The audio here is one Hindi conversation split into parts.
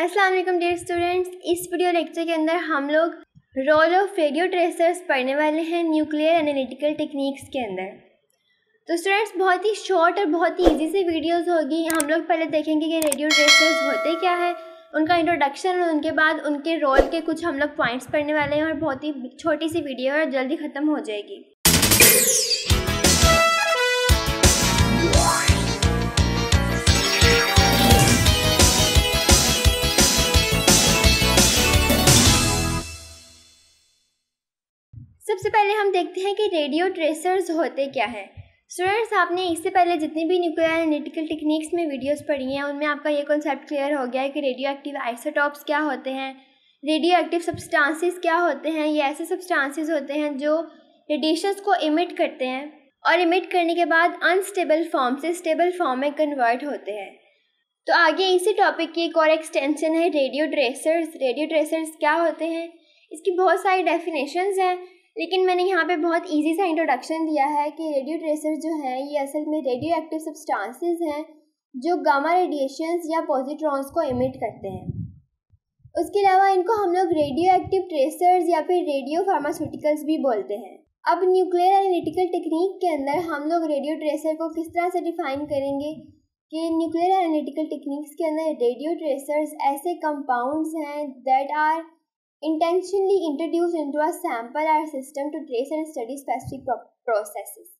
अस्सलाम वालेकुम डियर स्टूडेंट्स इस वीडियो लेक्चर के अंदर हम लोग रोल ऑफ रेडियो ट्रेसर्स पढ़ने वाले हैं न्यूक्लियर एनालिटिकल टेक्निक्स के अंदर तो स्टूडेंट्स बहुत ही शॉर्ट और बहुत ही ईजी से वीडियोस होगी हम लोग पहले देखेंगे कि रेडियो ट्रेसर्स होते क्या है उनका इंट्रोडक्शन और उनके बाद उनके रोल के कुछ हम लोग पॉइंट्स पढ़ने वाले हैं और बहुत ही छोटी सी वीडियो और जल्दी ख़त्म हो जाएगी हम देखते हैं कि रेडियो ट्रेसर्स होते क्या हैं स्टूडेंट्स आपने इससे पहले जितनी भी न्यूक्लियर एनालिटिकल टेक्निक्स में वीडियोस पढ़ी हैं उनमें आपका ये कॉन्सेप्ट क्लियर हो गया है कि रेडियो एक्टिव आइसोटॉप्स क्या होते हैं रेडियो एक्टिव सब्सटांसिस क्या होते हैं ये ऐसे सब्सटांसिस होते हैं जो रेडिएशंस को इमिट करते हैं और इमिट करने के बाद अनस्टेबल फॉर्म से स्टेबल फॉर्म में कन्वर्ट होते हैं तो आगे इसी टॉपिक की एक और एक्सटेंशन है रेडियो ट्रेसर्स रेडियो ट्रेसर्स क्या होते हैं इसकी बहुत सारी डेफिनेशंस हैं लेकिन मैंने यहाँ पे बहुत इजी सा इंट्रोडक्शन दिया है कि रेडियो ट्रेसर जो हैं ये असल में रेडियो एक्टिव सब्सटेंसेस हैं जो गामा रेडिएशंस या पॉजिट्रॉन्स को एमिट करते हैं उसके अलावा इनको हम लोग रेडियो एक्टिव ट्रेसर्स या फिर रेडियो फार्मास्यूटिकल्स भी बोलते हैं अब न्यूक्लियर एनालिटिकल टेक्निक के अंदर हम लोग रेडियो ट्रेसर को किस तरह से डिफाइन करेंगे कि न्यूक्लियर एनालिटिकल टेक्निक्स के अंदर रेडियो ट्रेसर्स ऐसे कंपाउंड्स हैं that are intentionally introduced into a sample or system to trace and study specific processes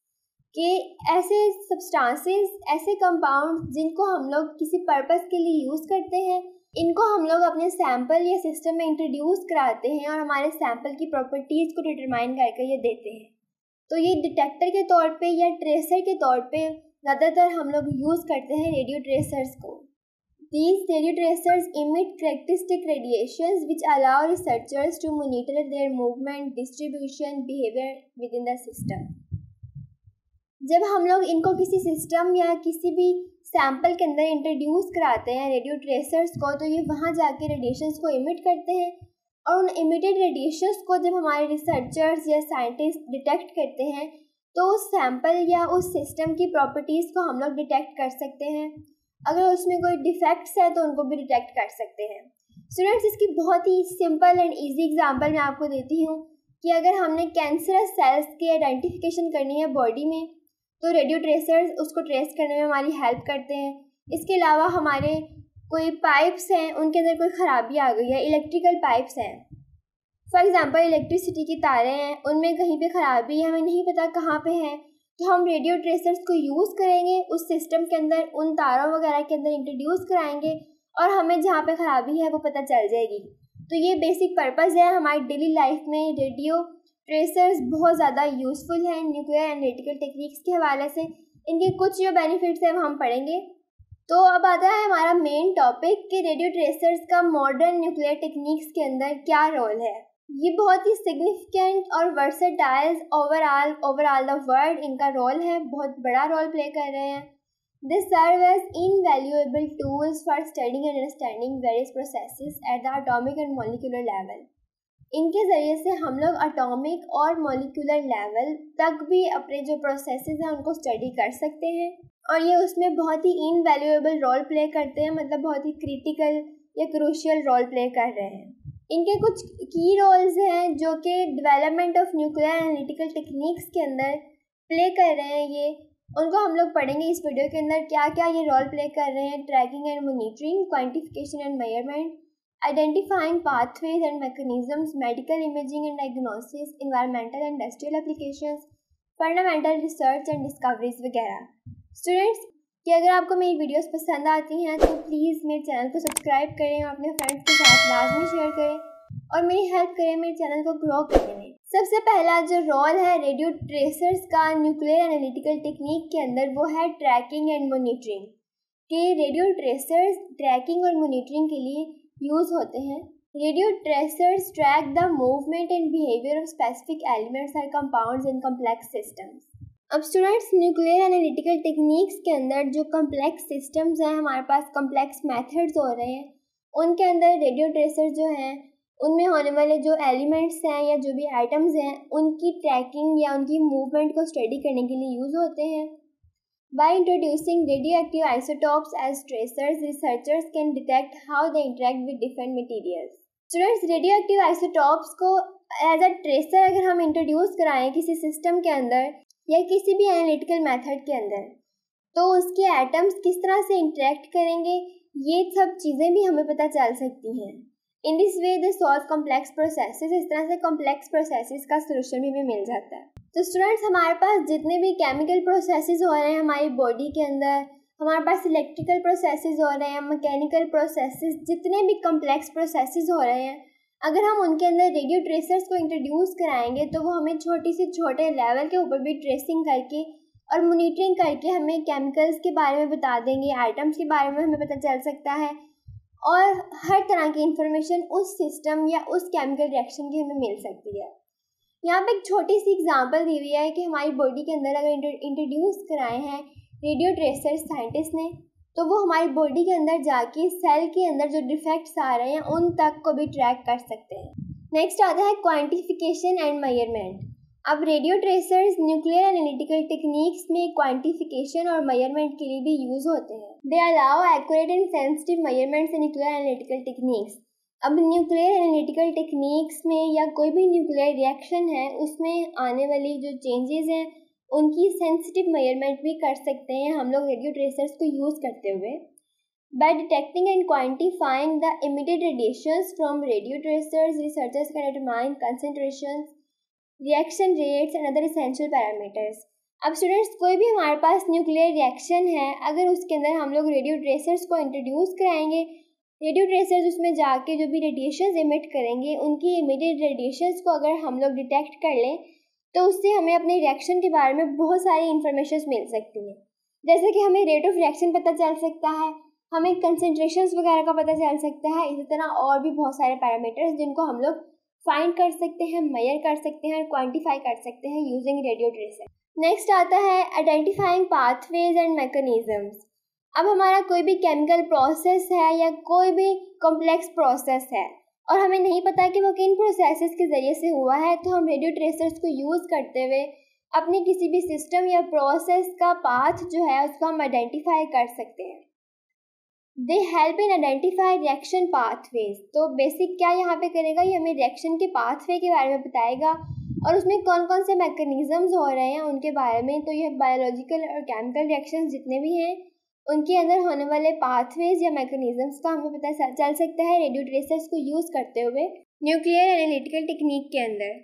कि ऐसे सब्सटेंसेस ऐसे कंपाउंड जिनको हम लोग किसी पर्पस के लिए यूज़ करते हैं इनको हम लोग अपने सैंपल या सिस्टम में इंट्रोड्यूस कराते हैं और हमारे सैम्पल की प्रॉपर्टीज़ को डिटरमाइन करके ये देते हैं तो ये डिटेक्टर के तौर पे या ट्रेसर के तौर पे ज़्यादातर हम लोग यूज़ करते हैं रेडियो ट्रेसर्स को These steady emit emit characteristic radiations which allow researchers to monitor their movement, distribution, behavior within the system. जब हम लोग इनको किसी सिस्टम या किसी भी सैम्पल के अंदर इंट्रोड्यूस कराते हैं रेडियो ट्रेसर्स को तो ये वहाँ जाके रेडिएशंस को इमिट करते हैं और उन इमिटेड रेडिएशंस को जब हमारे रिसर्चर्स या साइंटिस्ट डिटेक्ट करते हैं तो उस सैम्पल या उस सिस्टम की प्रॉपर्टीज़ को हम लोग डिटेक्ट कर सकते हैं अगर उसमें कोई डिफेक्ट्स है तो उनको भी डिटेक्ट कर सकते हैं स्टूडेंट्स इसकी बहुत ही सिंपल एंड इजी एग्जांपल मैं आपको देती हूँ कि अगर हमने कैंसरस सेल्स की आइडेंटिफिकेशन करनी है बॉडी में तो रेडियो ट्रेसर्स उसको ट्रेस करने में हमारी हेल्प करते हैं इसके अलावा हमारे कोई पाइप्स हैं उनके अंदर कोई ख़राबी आ गई है इलेक्ट्रिकल पाइप्स हैं फॉर एग्ज़ाम्पल इलेक्ट्रिसिटी की तारें हैं उनमें कहीं पे ख़राबी है हमें नहीं पता कहाँ पे हैं तो हम रेडियो ट्रेसर्स को यूज़ करेंगे उस सिस्टम के अंदर उन तारों वगैरह के अंदर इंट्रोड्यूस कराएंगे और हमें जहाँ पे ख़राबी है वो पता चल जाएगी तो ये बेसिक पर्पज़ है हमारी डेली लाइफ में रेडियो ट्रेसर्स बहुत ज़्यादा यूज़फुल हैं न्यूक्लियर एनालिटिकल टेक्निक्स के हवाले से इनके कुछ जो बेनिफिट्स हैं वो हम पढ़ेंगे तो अब आता है हमारा मेन टॉपिक कि रेडियो ट्रेसर्स का मॉडर्न न्यूक्लियर टेक्निक्स के अंदर क्या रोल है ये बहुत ही सिग्निफिकेंट और versatile overall overall the world इनका रोल है बहुत बड़ा रोल प्ले कर रहे हैं this serve as valuable tools for studying and understanding various process at the atomic and molecular level इनके ज़रिए से हम लोग अटोमिक और मोलिकुलर लेवल तक भी अपने जो प्रोसेस हैं उनको स्टडी कर सकते हैं और ये उसमें बहुत ही इन वैल्यूएबल रोल प्ले करते हैं मतलब बहुत ही क्रिटिकल या क्रूशियल रोल प्ले कर रहे हैं इनके कुछ की रोल्स हैं जो कि development of nuclear analytical techniques के अंदर प्ले कर रहे हैं ये उनको हम लोग पढ़ेंगे इस वीडियो के अंदर क्या क्या ये रोल प्ले कर रहे हैं tracking and monitoring quantification and measurement identifying pathways and mechanisms medical imaging and diagnosis environmental industrial application fundamental research and discoveries वगैरह स्टूडेंट्स कि अगर आपको मेरी वीडियोस पसंद आती हैं तो प्लीज़ मेरे चैनल को सब्सक्राइब करें और अपने फ्रेंड्स के साथ लाजमी शेयर करें और मेरी हेल्प करें मेरे चैनल को ग्रो करने में सबसे पहला जो रोल है रेडियो ट्रेसर्स का न्यूक्लियर एनालिटिकल टेक्निक के अंदर वो है ट्रैकिंग एंड मोनिटरिंग कि रेडियो ट्रेसर्स ट्रैकिंग और मोनिटरिंग के लिए यूज़ होते हैं radio tracers track the movement and behaviour of specific elements or compound in complex systems अब स्टूडेंट्स न्यूक्लियर एनालिटिकल टेक्निक्स के अंदर जो कम्प्लेक्स सिस्टम्स हैं हमारे पास कम्प्लेक्स मेथड्स हो रहे हैं उनके अंदर रेडियो ट्रेसर जो हैं उनमें होने वाले जो एलिमेंट्स हैं या जो भी आइटम्स हैं उनकी ट्रैकिंग या उनकी मूवमेंट को स्टडी करने के लिए यूज़ होते हैं radio active isotopes as tracers researchers can detect how they interact with different different students radio active isotopes को एज अ ट्रेसर अगर हम इंट्रोड्यूस कराएं किसी सिस्टम के अंदर या किसी भी एनालिटिकल मेथड के अंदर तो उसके एटम्स किस तरह से इंटरेक्ट करेंगे ये सब चीज़ें भी हमें पता चल सकती हैं in this way the solve complex processes इस तरह से कॉम्प्लेक्स प्रोसेसेस का सोल्यूशन भी हमें मिल जाता है तो स्टूडेंट्स हमारे पास जितने भी केमिकल प्रोसेसेस हो रहे हैं हमारी बॉडी के अंदर हमारे पास इलेक्ट्रिकल प्रोसेसेस हो रहे हैं मैकेनिकल प्रोसेसेस जितने भी कॉम्प्लेक्स प्रोसेसेस हो रहे हैं अगर हम उनके अंदर रेडियो ट्रेसर्स को इंट्रोड्यूस कराएंगे तो वो हमें छोटी से छोटे लेवल के ऊपर भी ट्रेसिंग करके और मोनिटरिंग करके हमें केमिकल्स के बारे में बता देंगे आइटम्स के बारे में हमें पता चल सकता है और हर तरह की इंफॉर्मेशन उस सिस्टम या उस केमिकल रिएक्शन की हमें मिल सकती है यहाँ पर एक छोटी सी एग्जाम्पल दी हुई है कि हमारी बॉडी के अंदर अगर इंट्रोड्यूस कराए हैं रेडियो ट्रेसर साइंटिस्ट ने तो वो हमारी बॉडी के अंदर जाके सेल के अंदर जो डिफेक्ट्स आ रहे हैं उन तक को भी ट्रैक कर सकते हैं नेक्स्ट आता है क्वांटिफिकेशन एंड मयरमेंट अब radio tracers nuclear analytical techniques में क्वांटिफिकेशन और मयरमेंट के लिए भी यूज़ होते हैं they allow accurate and sensitive measurements in nuclear analytical techniques अब न्यूक्लियर एनालिटिकल टेक्निक्स में या कोई भी न्यूक्लियर रिएक्शन है उसमें आने वाली जो चेंजेस हैं उनकी सेंसिटिव मेयरमेंट भी कर सकते हैं हम लोग रेडियो ट्रेसर्स को यूज़ करते हुए by detecting and quantifying the immediate radiation from radio tracers researchers का determine concentration reaction rates and other essential parameters अब स्टूडेंट्स कोई भी हमारे पास न्यूक्लियर रिएक्शन है अगर उसके अंदर हम लोग रेडियो ट्रेसर्स को इंट्रोड्यूस कराएंगे रेडियो ट्रेसर्स उसमें जाके जो भी रेडिएशन इमिट करेंगे उनकी इमिडियट रेडिएशन को अगर हम लोग डिटेक्ट कर लें तो उससे हमें अपने रिएक्शन के बारे में बहुत सारी इन्फॉर्मेशन मिल सकती हैं जैसे कि हमें रेट ऑफ रिएक्शन पता चल सकता है हमें कंसनट्रेशन वगैरह का पता चल सकता है इसी तरह और भी बहुत सारे पैरामीटर्स जिनको हम लोग फाइंड कर सकते हैं मेयर कर सकते हैं और क्वान्टिफाई कर सकते हैं यूजिंग रेडियो ट्रेसर नेक्स्ट आता है आइडेंटिफाइंग पाथवेज एंड मैकेनिज़म्स अब हमारा कोई भी केमिकल प्रोसेस है या कोई भी कॉम्प्लेक्स प्रोसेस है और हमें नहीं पता कि वो किन प्रोसेसेस के ज़रिए से हुआ है तो हम रेडियो ट्रेसर्स को यूज़ करते हुए अपने किसी भी सिस्टम या प्रोसेस का पाथ जो है उसको हम आइडेंटिफाई कर सकते हैं they help in identify reaction pathways तो बेसिक क्या यहाँ पे करेगा ये हमें रिएक्शन के पाथवे के बारे में बताएगा और उसमें कौन कौन से मैकेनिज़म्स हो रहे हैं उनके बारे में तो ये बायोलॉजिकल और केमिकल रिएक्शन जितने भी हैं उनके अंदर होने वाले पाथवेज या मैकेनिज्म्स का हमें पता चल सकता है रेडियो ट्रेसर्स को यूज़ करते हुए न्यूक्लियर एनालिटिकल टेक्निक के अंदर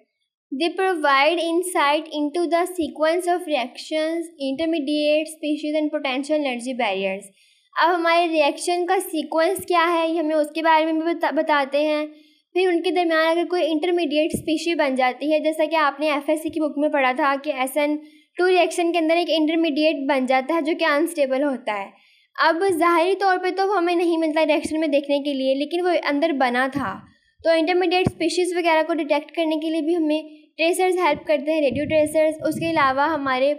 they provide in in to the sequence of reaction intermediate species and potential energy barriers अब हमारे रिएक्शन का सीक्वेंस क्या है ये हमें उसके बारे में भी बता, बताते हैं फिर उनके दरमियान अगर कोई इंटरमीडिएट स्पीशी बन जाती है जैसा कि आपने एफ की बुक में पढ़ा था कि एस एन टू रिएक्शन के अंदर एक इंटरमीडिएट बन जाता है जो कि अनस्टेबल होता है अब ज़ाहरी तौर पे तो वो हमें नहीं मिलता रिएक्शन में देखने के लिए लेकिन वो अंदर बना था तो इंटरमीडिएट स्पीशीज़ वगैरह को डिटेक्ट करने के लिए भी हमें ट्रेसर्स हेल्प करते हैं रेडियो ट्रेसर्स उसके अलावा हमारे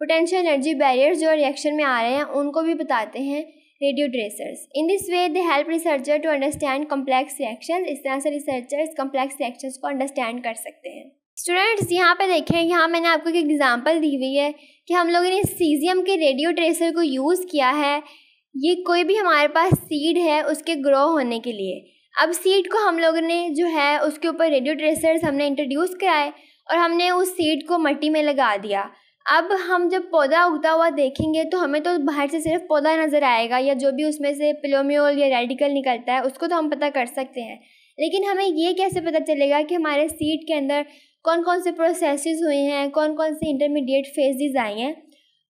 पोटेंशियल एनर्जी बैरियर्स जो रिएक्शन में आ रहे हैं उनको भी बताते हैं radio tracers in this way they help researcher to understand complex reaction इस तरह से रिसर्चर्स कम्प्लेक्स रिएक्शन को अंडरस्टैंड कर सकते हैं स्टूडेंट्स यहाँ पे देखें यहाँ मैंने आपको एक एग्ज़ाम्पल दी हुई है कि हम लोगों ने सीजियम के रेडियो ट्रेसर को यूज़ किया है ये कोई भी हमारे पास सीड है उसके ग्रो होने के लिए अब सीड को हम लोगों ने जो है उसके ऊपर रेडियो ट्रेसर्स हमने इंट्रोड्यूस कराए और हमने उस सीड को मट्टी में लगा दिया अब हम जब पौधा उगता हुआ देखेंगे तो हमें तो बाहर से सिर्फ पौधा नज़र आएगा या जो भी उसमें से पिलोम्योल या रेडिकल निकलता है उसको तो हम पता कर सकते हैं लेकिन हमें ये कैसे पता चलेगा कि हमारे सीड के अंदर कौन कौन से प्रोसेसेस हुए हैं कौन कौन से इंटरमीडिएट फेजिज़ आए हैं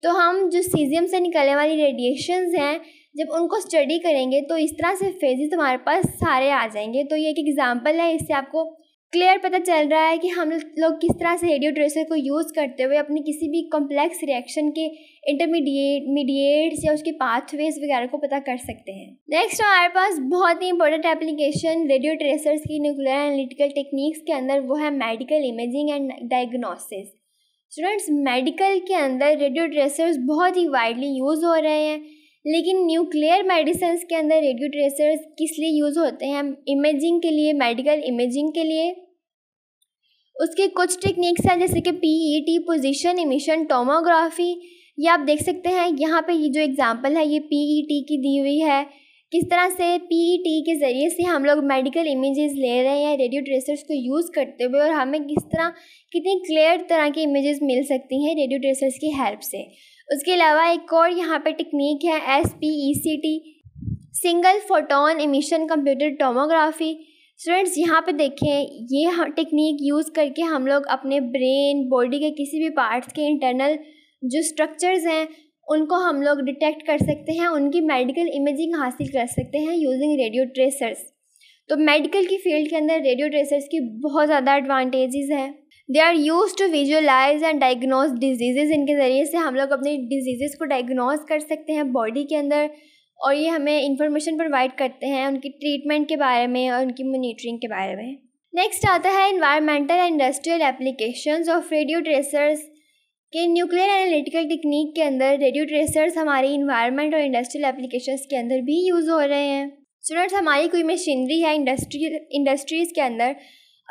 तो हम जो सीजियम से निकलने वाली रेडिएशंस हैं जब उनको स्टडी करेंगे तो इस तरह से फेजेस हमारे पास सारे आ जाएंगे तो ये एक एग्ज़ाम्पल है इससे आपको क्लियर पता चल रहा है कि हम लोग किस तरह से रेडियो ट्रेसर को यूज़ करते हुए अपने किसी भी कॉम्प्लेक्स रिएक्शन के इंटरमीडिएट मीडिएट्स या उसके पाथवेज वगैरह को पता कर सकते हैं नेक्स्ट हमारे पास बहुत ही इंपॉर्टेंट एप्लीकेशन रेडियो ट्रेसर्स की न्यूक्लियर एनालिटिकल टेक्निक्स के अंदर वो है medical imaging and diagnosis students medical के अंदर रेडियो ट्रेसर्स बहुत ही वाइडली यूज़ हो रहे हैं लेकिन न्यूक्लियर मेडिसन्स के अंदर रेडियो ट्रेसर्स किस लिए यूज़ होते हैं इमेजिंग के लिए मेडिकल इमेजिंग के लिए उसके कुछ टेक्निक्स हैं जैसे कि P E T position emission tomography ये आप देख सकते हैं यहाँ पे ये जो एग्ज़ाम्पल है ये पी ई टी की दी हुई है किस तरह से पी ई टी के ज़रिए से हम लोग मेडिकल इमेजेस ले रहे हैं रेडियो ट्रेसर्स को यूज़ करते हुए और हमें किस तरह कितनी क्लियर तरह की इमेजेस मिल सकती हैं रेडियो ट्रेसर्स की हेल्प से उसके अलावा एक और यहाँ पे टेक्निक है S P E C T single photon emission computer tomography students यहाँ पे देखें ये टेक्निक यूज़ करके हम लोग अपने ब्रेन बॉडी के किसी भी पार्ट्स के इंटरनल जो स्ट्रक्चर्स हैं उनको हम लोग डिटेक्ट कर सकते हैं उनकी मेडिकल इमेजिंग हासिल कर सकते हैं यूजिंग रेडियो ट्रेसर्स तो मेडिकल की फील्ड के अंदर रेडियो ट्रेसर्स की बहुत ज़्यादा एडवांटेजेस हैं they are use to visualize and diagnose disease इनके ज़रिए से हम लोग अपनी डिजीज़ को डायग्नोज कर सकते हैं बॉडी के अंदर और ये हमें इंफॉर्मेशन प्रोवाइड करते हैं उनकी ट्रीटमेंट के बारे में और उनकी मोनिटरिंग के बारे में नेक्स्ट आता है environmental and industrial application of radio tracers के न्यूक्लियर एनालिटिकल टेक्निक के अंदर रेडियो ट्रेसर्स हमारी इन्वायरमेंट और इंडस्ट्रियल एप्लीकेशन के अंदर भी यूज़ हो रहे हैं स्टूडेंट्स हमारी कोई मशीनरी है इंडस्ट्रियल इंडस्ट्रीज़ के अंदर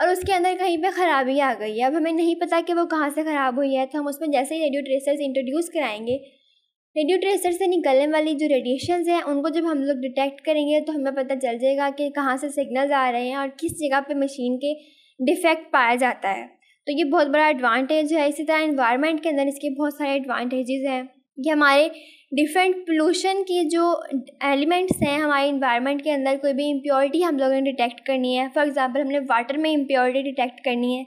और उसके अंदर कहीं पे ख़राबी आ गई है अब हमें नहीं पता कि वो कहाँ से ख़राब हुई है तो हम उसमें जैसे ही रेडियो ट्रेसर्स इंट्रोड्यूस कराएंगे रेडियो ट्रेसर से निकलने वाली जो रेडिएशंस हैं उनको जब हम लोग डिटेक्ट करेंगे तो हमें पता चल जाएगा कि कहाँ से सिग्नल्स आ रहे हैं और किस जगह पे मशीन के डिफेक्ट पाया जाता है तो ये बहुत बड़ा एडवांटेज है इसी तरह इन्वायरमेंट के अंदर इसके बहुत सारे एडवांटेजेस हैं कि हमारे डिफरेंट पोलूशन के जो एलिमेंट्स हैं हमारे इन्वायरमेंट के अंदर कोई भी इम्प्योरिटी हम लोगों ने डिटेक्ट करनी है फॉर एग्ज़ाम्पल हमने वाटर में इम्प्योरिटी डिटेक्ट करनी है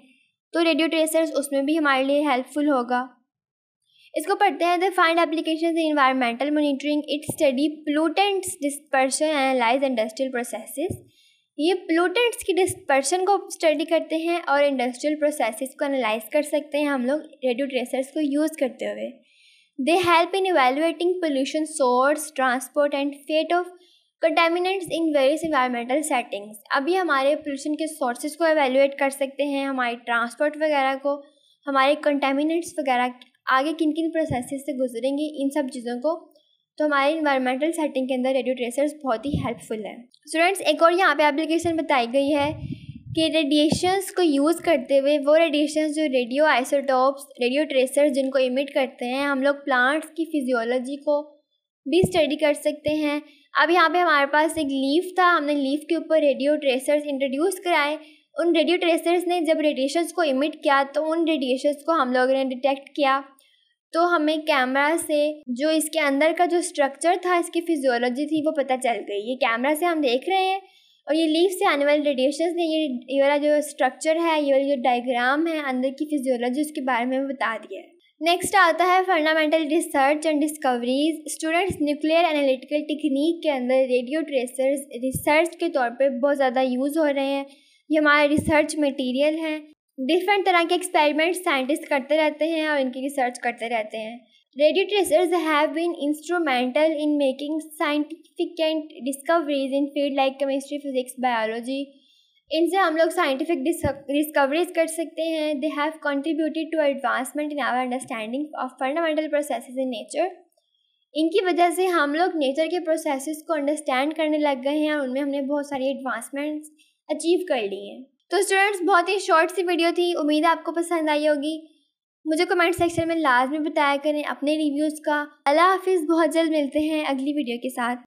तो रेडियो ट्रेसर्स उसमें भी हमारे लिए हेल्पफुल होगा इसको पढ़ते हैं they find application in environmental monitoring it study pollutants dispersion analyze industrial processes ये प्लूटेंट्स की डिस्पर्शन को स्टडी करते हैं और इंडस्ट्रियल प्रोसेसेस को एनालाइज कर सकते हैं हम लोग रेडियो ट्रेसर्स को यूज़ करते हुए they help in evaluating pollution source transport and fate of contaminants in various environmental settings अभी हमारे पोल्यूशन के सोर्सेज को एवेलुएट कर सकते हैं हमारे ट्रांसपोर्ट वगैरह को हमारे कंटेमिनेंट्स वगैरह आगे किन किन प्रोसेस से गुजरेंगे इन सब चीज़ों को तो हमारे इन्वायरमेंटल सेटिंग के अंदर रेडियो ट्रेसर्स बहुत ही हेल्पफुल है स्टूडेंट्स एक और यहाँ पे एप्लीकेशन बताई गई है कि रेडिएशंस को यूज़ करते हुए वो रेडिएशंस जो रेडियो आइसोटॉप्स रेडियो ट्रेसर्स जिनको इमिट करते हैं हम लोग प्लांट्स की फिजियोलॉजी को भी स्टडी कर सकते हैं अब यहाँ पे हमारे पास एक लीफ था हमने लीफ के ऊपर रेडियो ट्रेसर्स इंट्रोड्यूस कराए उन रेडियो ट्रेसर्स ने जब रेडिएशंस को इमिट किया तो उन रेडिएशंस को हम लोगों ने डिटेक्ट किया तो हमें कैमरा से जो इसके अंदर का जो स्ट्रक्चर था इसकी फिजियोलॉजी थी वो पता चल गई ये कैमरा से हम देख रहे हैं और ये लीफ से आने वाले रेडिएशन ने ये ये वाला जो स्ट्रक्चर है ये वाला जो डायग्राम है अंदर की फिजियोलॉजी उसके बारे में बता दिया है नेक्स्ट आता है fundamental research and discoveries students nuclear analytical technique के अंदर रेडियो ट्रेसर्स रिसर्च के तौर पर बहुत ज़्यादा यूज़ हो रहे हैं ये हमारे रिसर्च मटेरियल हैं डिफरेंट तरह के एक्सपेरिमेंट साइंटिस्ट करते रहते हैं और इनकी रिसर्च करते रहते हैं radio tracers have been instrumental in making significant discoveries in field like chemistry physics biology इनसे हम लोग साइंटिफिक डिस्कवरीज कर सकते हैं they have contributed to advancement in our understanding of fundamental process in nature इनकी वजह से हम लोग नेचर के प्रोसेस को अंडरस्टैंड करने लग गए हैं और उनमें हमने बहुत सारी एडवांसमेंट्स अचीव कर ली हैं तो स्टूडेंट्स बहुत ही शॉर्ट सी वीडियो थी उम्मीद है आपको पसंद आई होगी मुझे कमेंट सेक्शन में लाजमी बताया करें अपने रिव्यूज़ का अल्लाह हाफिज़ बहुत जल्द मिलते हैं अगली वीडियो के साथ